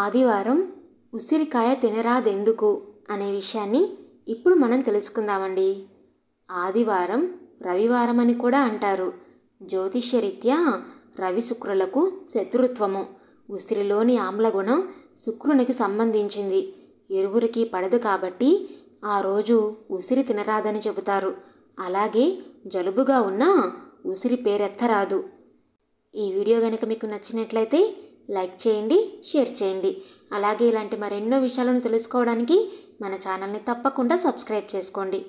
ఆదివారం ఉసిరికాయ తినరాదెందుకు అనే విషయాన్ని ఇప్పుడు మనం తెలుసుకుందామండి ఆదివారం రవివారం అని కూడా అంటారు జ్యోతిష్యరీత్యా రవి శుక్రులకు శత్రుత్వము ఉసిరిలోని ఆమ్లగుణం శుక్రునికి సంబంధించింది ఎరువురికి పడదు కాబట్టి ఆ రోజు ఉసిరి తినరాదని చెబుతారు అలాగే జలుబుగా ఉన్న ఉసిరి పేరెత్తరాదు ఈ వీడియో కనుక మీకు నచ్చినట్లయితే లైక్ చేయండి షేర్ చేయండి అలాగే ఇలాంటి మరెన్నో విషయాలను తెలుసుకోవడానికి మన ఛానల్ని తప్పకుండా సబ్స్క్రైబ్ చేసుకోండి